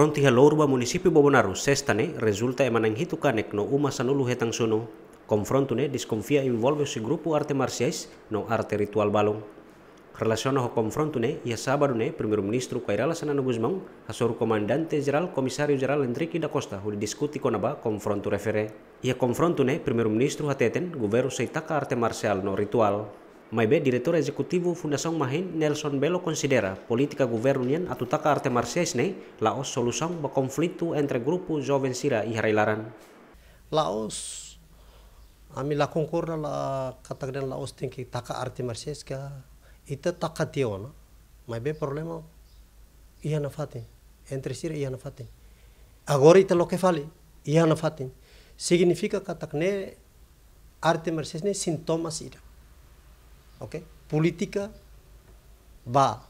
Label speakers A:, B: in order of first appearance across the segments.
A: Frontiha lorba munisipi Bobonaru sestane resulta e mananghitukanek no uma sanulu hetang Konfrontu ne diskonfia e envolve se arte marciais no arte ritual balong. Relaciona o confrontune e a sábado ne primeiro ministru Cairala Sanano Guzmão, a komandante jeral komisario jeral geral da Costa, o discute conaba confronto refere. Ia konfrontu ne primeiro ministru hateten guveru seitaka arte marcial no ritual. Direktur diretor executivo Fundação Mahin Nelson Belo considera política atau taka arte ne, Laos solução do conflito entre grupo jovem sira e harilaran.
B: Laos, ami la concorda la katagren Laos tem que taka arte ka ite taka tiona. Maybe problema ia na fatin, entre sira ia na fatin. Agora ita lo que fale, ia na fatin. Significa katagne arte ne sintomas ira ok politika ba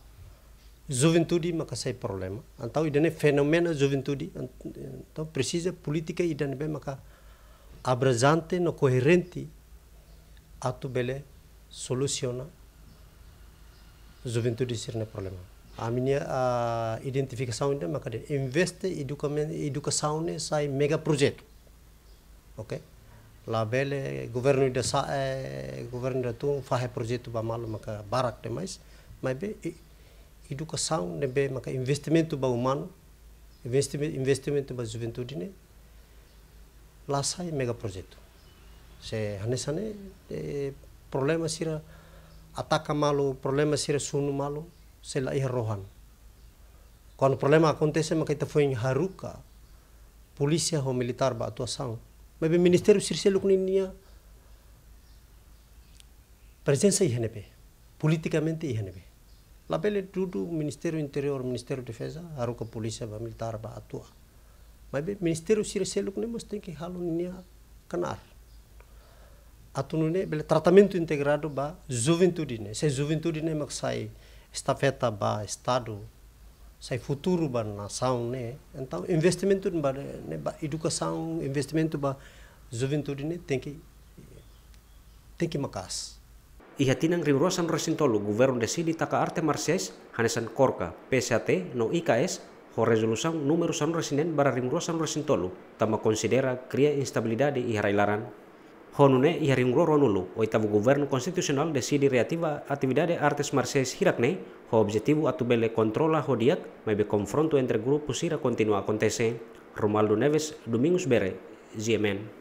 B: juventude sai problema antau idane fenomena juventude Antau precisa politika idane be maka abrasante no coerente atu bele soluciona juventude sirne problema aminia a identificação ida maka de investe educação educação ne sai mega projeto ok labele governo de sa eh, governo de tung fahe projeto ba malu maka barak de mais mai be educação de be maka investimento ba umano investimento investimento ba juventude ne lasai mega projeto se hanesane de problema sira ataka malu problema sira sunu malu se la rohan Kon problema akontese maka ita foi haruka polisia ho militar ba atuação mas Ministério Circelo com India presença INB, politicamente INB. Lá pele tudo Ministério Interior, Ministério Defesa, haru que polícia vai militar a atua. Mas Ministério Circelo com nós tem que halu India canar. Atunune bele tratamento integrado ba juventude ne. Se juventude ne sai estafeta ba estado sai futuru ba na saun né então investimento ba ne ba saung investment ba juventude ne tem que tem que makas
A: ihatinang rimrosan resintolo de di taka arte marses hanesan korka PSAT no IKS ho resolusang numerusan san resinen para rimrosan resintolo tama considera kria instabilidade e honune y haringro ronulu. Oitavo governo constitucional decide aktivida de artes marciais hirakne, ho objektivu atubele kontrola ho diak mebe konfrontu entre grupos kontinua kontese. acontece. Romaldo Neves, Domingos Bere, GMN.